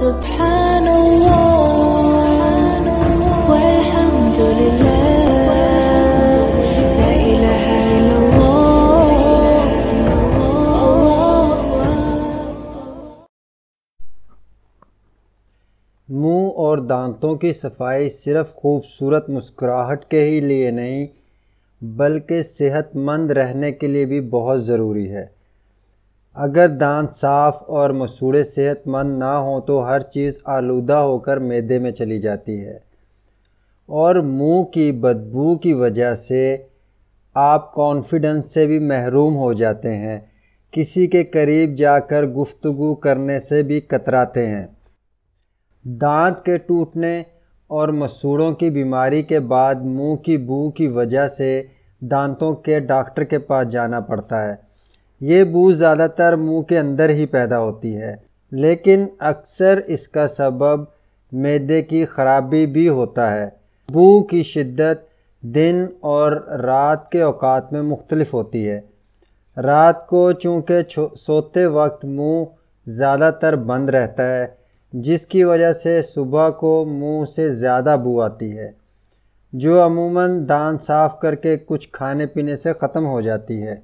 मुंह और दांतों की सफाई सिर्फ खूबसूरत मुस्कुराहट के ही लिए नहीं बल्कि सेहतमंद रहने के लिए भी बहुत ज़रूरी है अगर दांत साफ़ और मसूड़े सेहतमंद ना हो तो हर चीज़ आलूदा होकर मैदे में चली जाती है और मुंह की बदबू की वजह से आप कॉन्फिडेंस से भी महरूम हो जाते हैं किसी के करीब जाकर गुफ्तगु करने से भी कतराते हैं दांत के टूटने और मसूड़ों की बीमारी के बाद मुंह की बू की वजह से दांतों के डॉक्टर के पास जाना पड़ता है ये बू ज़्यादातर मुंह के अंदर ही पैदा होती है लेकिन अक्सर इसका सबब मैदे की खराबी भी होता है बू की शिद्दत दिन और रात के अवकात में मुख्तलफ होती है रात को चूँकि सोते वक्त मुंह ज़्यादातर बंद रहता है जिसकी वजह से सुबह को मुंह से ज़्यादा बू आती है जो अमूमन दांत साफ़ करके कुछ खाने पीने से ख़त्म हो जाती है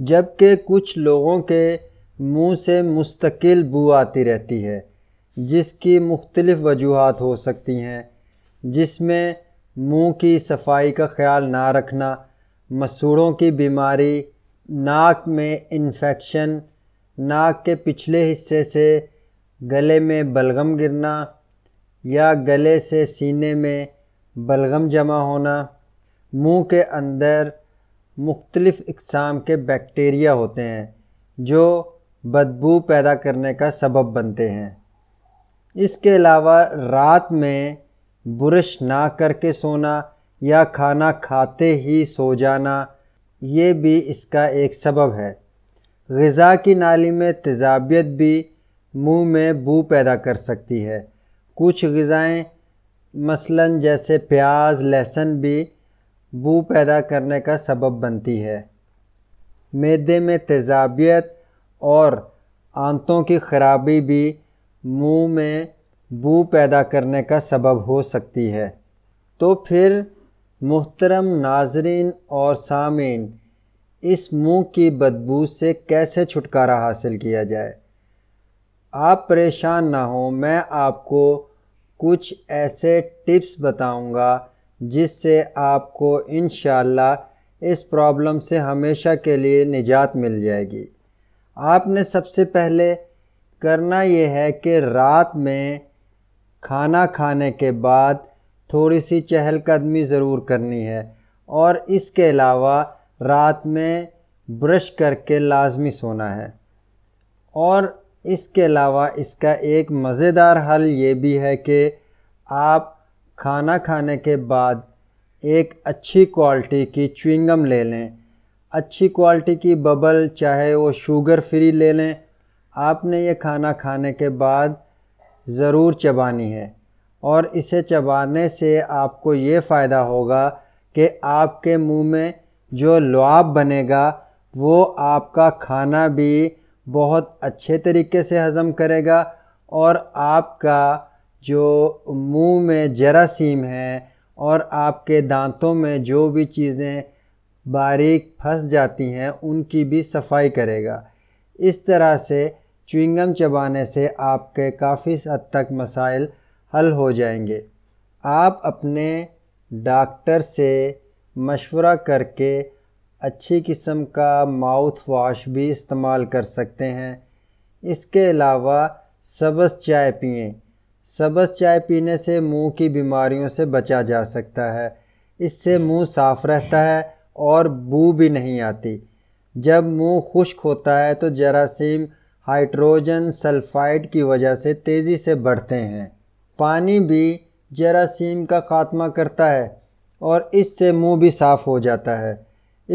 जबकि कुछ लोगों के मुंह से मुस्तकिल बू आती रहती है जिसकी मुख्तलिफ़ वजूहत हो सकती हैं जिसमें मुंह की सफाई का ख्याल ना रखना मसूड़ों की बीमारी नाक में इन्फेक्शन नाक के पिछले हिस्से से गले में बलगम गिरना या गले से सीने में बलगम जमा होना मुंह के अंदर मुख्तलफ़ इकसाम के बैक्टीरिया होते हैं जो बदबू पैदा करने का सबब बनते हैं इसके अलावा रात में बुरश ना करके सोना या खाना खाते ही सो जाना ये भी इसका एक सबब है गज़ा की नाली में तेजाबियत भी मुंह में बू पैदा कर सकती है कुछ गज़ाएँ मसलन जैसे प्याज लहसुन भी बू पैदा करने का सबब बनती है मैदे में तेजाबियत और आंतों की खराबी भी मुंह में बू पैदा करने का सबब हो सकती है तो फिर मुहतरम नाजरीन और सामीन इस मुंह की बदबू से कैसे छुटकारा हासिल किया जाए आप परेशान ना हो मैं आपको कुछ ऐसे टिप्स बताऊंगा जिससे आपको इन इस प्रॉब्लम से हमेशा के लिए निजात मिल जाएगी आपने सबसे पहले करना ये है कि रात में खाना खाने के बाद थोड़ी सी चहलकदमी ज़रूर करनी है और इसके अलावा रात में ब्रश करके लाजमी सोना है और इसके अलावा इसका एक मज़ेदार हल ये भी है कि आप खाना खाने के बाद एक अच्छी क्वालिटी की च्युइंगम ले लें अच्छी क्वालिटी की बबल चाहे वो शुगर फ्री ले लें आपने ये खाना खाने के बाद ज़रूर चबानी है और इसे चबाने से आपको ये फ़ायदा होगा कि आपके मुंह में जो लुआब बनेगा वो आपका खाना भी बहुत अच्छे तरीके से हज़म करेगा और आपका जो मुंह में जरासीम है और आपके दांतों में जो भी चीज़ें बारीक फंस जाती हैं उनकी भी सफाई करेगा इस तरह से च्युइंगम चबाने से आपके काफ़ी हद तक मसाइल हल हो जाएंगे आप अपने डॉक्टर से मशवरा करके अच्छी किस्म का माउथ वॉश भी इस्तेमाल कर सकते हैं इसके अलावा सब्ज़ चाय पिएं सबस चाय पीने से मुंह की बीमारियों से बचा जा सकता है इससे मुंह साफ़ रहता है और बू भी नहीं आती जब मुंह खुश्क होता है तो जरासीम हाइड्रोजन सल्फाइड की वजह से तेज़ी से बढ़ते हैं पानी भी जरासीम का खात्मा करता है और इससे मुंह भी साफ़ हो जाता है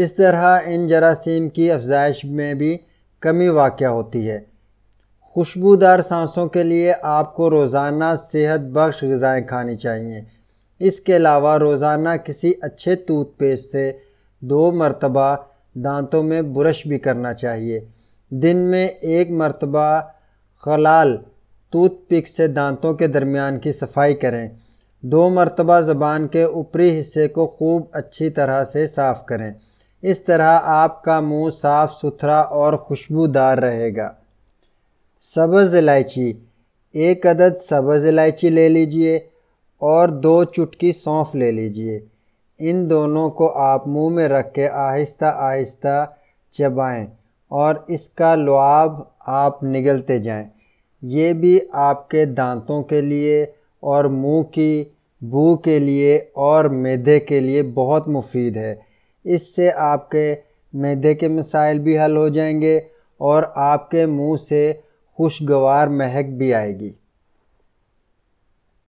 इस तरह इन जरासीम की अफजाइश में भी कमी वाक़ होती है खुशबूदार सांसों के लिए आपको रोज़ाना सेहत बख्श गज़ाएँ खानी चाहिए इसके अलावा रोज़ाना किसी अच्छे टूथपेस्ट से दो मरतबा दांतों में ब्रश भी करना चाहिए दिन में एक मरतबा खलाल टूथपिक से दांतों के दरमियान की सफाई करें दो मरतबा ज़बान के ऊपरी हिस्से को खूब अच्छी तरह से साफ़ करें इस तरह आपका मुंह साफ़ सुथरा और खुशबूदार रहेगा सब्ज़ इलायची एक अदद सब्ज़ इलायची ले लीजिए और दो चुटकी सौंफ ले लीजिए इन दोनों को आप मुंह में रख के आहिस्ता आहिस्ता चबाएं और इसका लुआब आप निगलते जाएं। ये भी आपके दांतों के लिए और मुंह की बू के लिए और मैदे के लिए बहुत मुफीद है इससे आपके मैदे के मसाइल भी हल हो जाएंगे और आपके मुंह से खुशगवार महक भी आएगी